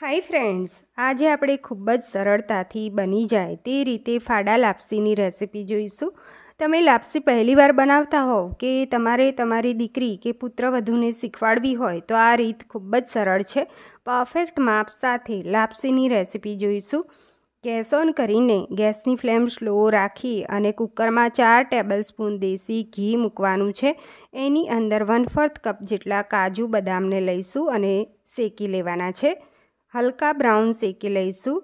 hi friends આજે આપણે ખૂબ જ સરળતાથી બની જાય તે રીતે ફાડા લાપસીની રેસીપી જોઈશું તમે લાપસી પહેલીવાર બનાવતા હોવ કે તમારે તમારી દીકરી કે પુત્રવધૂને શીખવાડવી હોય તો આ રીત ખૂબ જ સરળ છે પરફેક્ટ માપ સાથે લાપસીની રેસીપી જોઈશું ગેસ ઓન કરીને ગેસની ફ્લેમ સ્લો રાખી અને કુકરમાં ચાર ટેબલ સ્પૂન દેશી ઘી મૂકવાનું છે એની અંદર વન ફોર્થ કપ જેટલા કાજુ બદામને લઈશું અને શેકી લેવાના છે હલકા બ્રાઉન શેકી લઈશું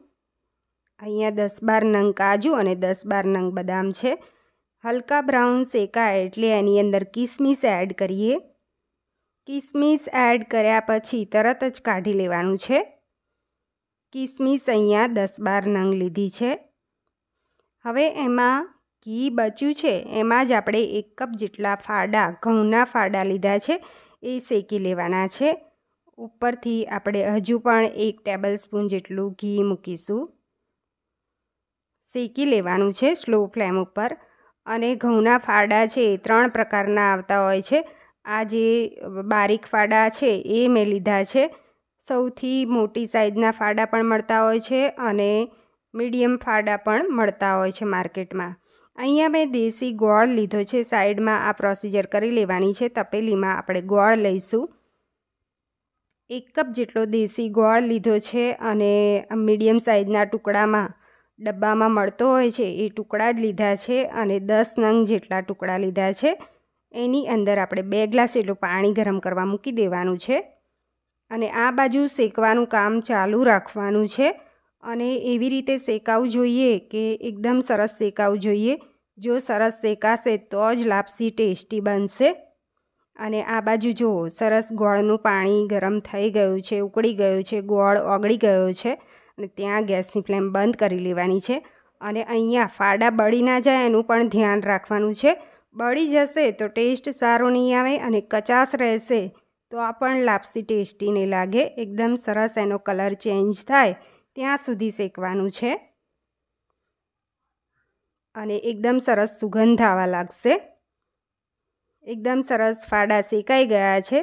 અહીંયા દસ બાર નંગ કાજુ અને દસ બાર નંગ બદામ છે હલકા બ્રાઉન શેકાય એટલે એની અંદર કિસમિસ એડ કરીએ કિસમિસ એડ કર્યા પછી તરત જ કાઢી લેવાનું છે કિસમિસ અહીંયા દસ બાર નંગ લીધી છે હવે એમાં ઘી બચ્યું છે એમાં જ આપણે એક કપ જેટલા ફાડા ઘઉંના ફાડા લીધા છે એ શેકી લેવાના છે ઉપરથી આપણે હજુ પણ એક ટેબલ સ્પૂન જેટલું ઘી મૂકીશું શેકી લેવાનું છે સ્લો ફ્લેમ ઉપર અને ઘઉંના ફાડા છે એ ત્રણ પ્રકારના આવતા હોય છે આ જે બારીક ફાડા છે એ મેં લીધા છે સૌથી મોટી સાઇઝના ફાડા પણ મળતા હોય છે અને મીડિયમ ફાડા પણ મળતા હોય છે માર્કેટમાં અહીંયા મેં દેશી ગોળ લીધો છે સાઈડમાં આ પ્રોસિજર કરી લેવાની છે તપેલીમાં આપણે ગોળ લઈશું એક કપ જેટલો દેશી ગોળ લીધો છે અને મીડિયમ સાઇઝના ટુકડામાં ડબ્બામાં મળતો હોય છે એ ટુકડા જ લીધા છે અને દસ નંગ જેટલા ટુકડા લીધા છે એની અંદર આપણે બે ગ્લાસ જેટલું પાણી ગરમ કરવા મૂકી દેવાનું છે અને આ બાજુ શેકવાનું કામ ચાલુ રાખવાનું છે અને એવી રીતે શેકાવું જોઈએ કે એકદમ સરસ શેકાવું જોઈએ જો સરસ શેકાશે તો જ લાપસી ટેસ્ટી બનશે અને આ બાજુ જુઓ સરસ ગોળનું પાણી ગરમ થઈ ગયું છે ઉકળી ગયું છે ગોળ ઓગળી ગયો છે અને ત્યાં ગેસની ફ્લેમ બંધ કરી લેવાની છે અને અહીંયા ફાડા બળી ના જાય એનું પણ ધ્યાન રાખવાનું છે બળી જશે તો ટેસ્ટ સારો નહીં આવે અને કચાશ રહેશે તો આ પણ લાપસી ટેસ્ટી નહીં લાગે એકદમ સરસ એનો કલર ચેન્જ થાય ત્યાં સુધી શેકવાનું છે અને એકદમ સરસ સુગંધ આવવા લાગશે એકદમ સરસ ફાડા શેકાઈ ગયા છે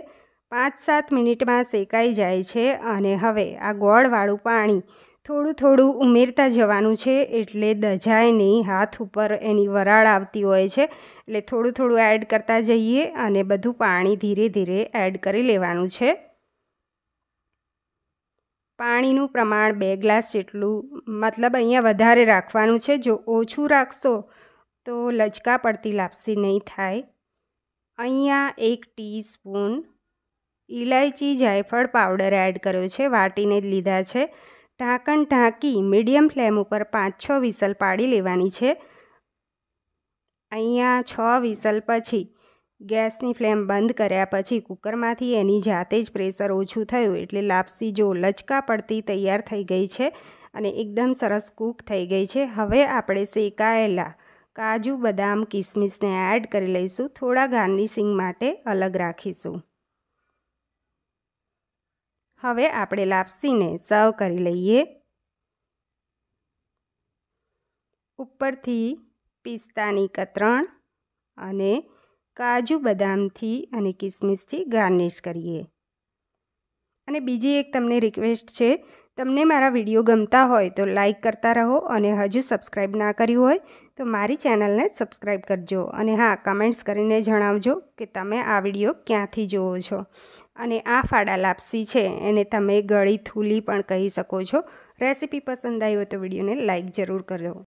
પાંચ સાત મિનિટમાં શેકાઈ જાય છે અને હવે આ ગોળવાળું પાણી થોડું થોડું ઉમેરતા જવાનું છે એટલે દજાય નહીં હાથ ઉપર એની વરાળ આવતી હોય છે એટલે થોડું થોડું એડ કરતા જઈએ અને બધું પાણી ધીરે ધીરે એડ કરી લેવાનું છે પાણીનું પ્રમાણ બે ગ્લાસ જેટલું મતલબ અહીંયા વધારે રાખવાનું છે જો ઓછું રાખશો તો લચકા પડતી લાપસી નહીં થાય અહીંયા એક ટીસ્પૂન ઇલાયચી જાયફળ પાવડર એડ કર્યો છે વાટીને જ લીધા છે ઢાંકણ ઢાંકી મીડિયમ ફ્લેમ ઉપર પાંચ છ વિસલ પાડી લેવાની છે અહીંયા છ વિસલ પછી ગેસની ફ્લેમ બંધ કર્યા પછી કુકરમાંથી એની જાતે જ પ્રેશર ઓછું થયું એટલે લાપસી જો લચકા પડતી તૈયાર થઈ ગઈ છે અને એકદમ સરસ કૂક થઈ ગઈ છે હવે આપણે શેકાયેલા કાજુ બદામ કિસમિસને એડ કરી લઈશું થોડા ગાર્નિશિંગ માટે અલગ રાખીશું હવે આપણે લાપસીને સર્વ કરી લઈએ ઉપરથી પિસ્તાની કતરણ અને કાજુ બદામથી અને કિસમિસથી ગાર્નિશ કરીએ અને બીજી એક તમને રિક્વેસ્ટ છે તમને મારા વિડીયો ગમતા હોય તો લાઇક કરતા રહો અને હજુ સબસ્ક્રાઈબ ના કર્યું હોય તો મારી ચેનલને સબસ્ક્રાઈબ કરજો અને હા કમેન્ટ્સ કરીને જણાવજો કે તમે આ વિડીયો ક્યાંથી જુઓ છો અને આ ફાડા લાપસી છે એને તમે ગળી થૂલી પણ કહી શકો છો રેસીપી પસંદ આવી હોય તો વિડીયોને લાઇક જરૂર કરો